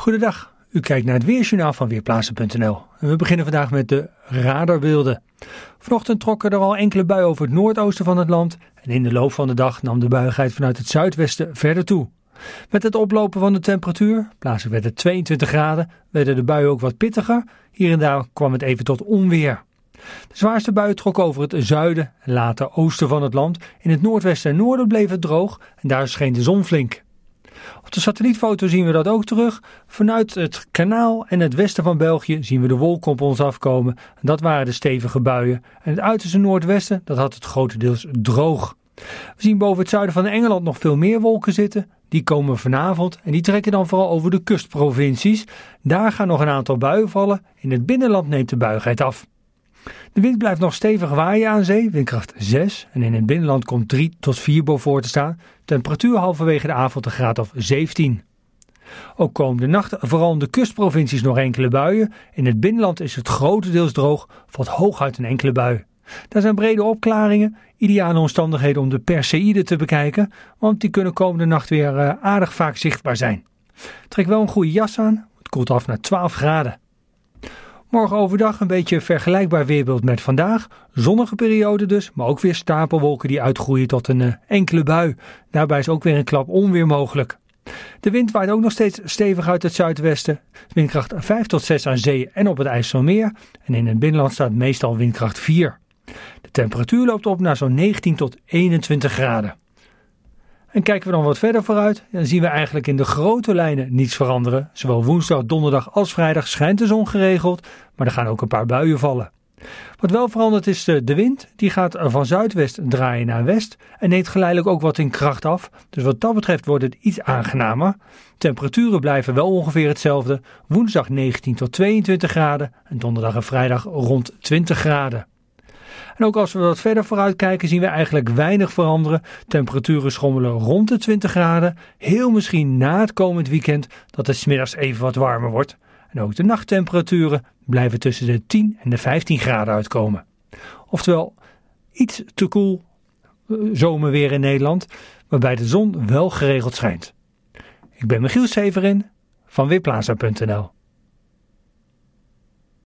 Goedendag, u kijkt naar het weersjournaal van Weerplaatsen.nl. We beginnen vandaag met de radarbeelden. Vanochtend trokken er al enkele buien over het noordoosten van het land en in de loop van de dag nam de buigheid vanuit het zuidwesten verder toe. Met het oplopen van de temperatuur, plaatselijk werd het 22 graden, werden de buien ook wat pittiger. Hier en daar kwam het even tot onweer. De zwaarste bui trok over het zuiden en later oosten van het land. In het noordwesten en noorden bleef het droog en daar scheen de zon flink. Op de satellietfoto zien we dat ook terug. Vanuit het kanaal en het westen van België zien we de wolken op ons afkomen. dat waren de stevige buien. En het uiterste noordwesten, dat had het grotendeels droog. We zien boven het zuiden van Engeland nog veel meer wolken zitten. Die komen vanavond en die trekken dan vooral over de kustprovincies. Daar gaan nog een aantal buien vallen. In het binnenland neemt de buigheid af. De wind blijft nog stevig waaien aan zee, windkracht 6. En in het binnenland komt 3 tot 4 boven te staan. Temperatuur halverwege de avond een graad of 17. Ook komende nacht vooral in de kustprovincies nog enkele buien. In het binnenland is het grotendeels droog, valt hooguit een enkele bui. Daar zijn brede opklaringen, ideale omstandigheden om de Perseïden te bekijken, want die kunnen komende nacht weer eh, aardig vaak zichtbaar zijn. Trek wel een goede jas aan, het koelt af naar 12 graden. Morgen overdag een beetje vergelijkbaar weerbeeld met vandaag. Zonnige periode dus, maar ook weer stapelwolken die uitgroeien tot een eh, enkele bui. Daarbij is ook weer een klap onweer mogelijk. De wind waait ook nog steeds stevig uit het zuidwesten. Windkracht 5 tot 6 aan zee en op het IJsselmeer. En in het binnenland staat meestal windkracht 4. De temperatuur loopt op naar zo'n 19 tot 21 graden. En kijken we dan wat verder vooruit, dan zien we eigenlijk in de grote lijnen niets veranderen. Zowel woensdag, donderdag als vrijdag schijnt de zon geregeld, maar er gaan ook een paar buien vallen. Wat wel verandert is eh, de wind. Die gaat van zuidwest draaien naar west en neemt geleidelijk ook wat in kracht af. Dus wat dat betreft wordt het iets aangenamer. Temperaturen blijven wel ongeveer hetzelfde. Woensdag 19 tot 22 graden en donderdag en vrijdag rond 20 graden. En ook als we wat verder vooruit kijken, zien we eigenlijk weinig veranderen. Temperaturen schommelen rond de 20 graden. Heel misschien na het komend weekend dat het smiddags even wat warmer wordt. En ook de nachttemperaturen blijven tussen de 10 en de 15 graden uitkomen. Oftewel, iets te koel eh, zomerweer in Nederland, waarbij de zon wel geregeld schijnt. Ik ben Michiel Severin van Weerplaza.nl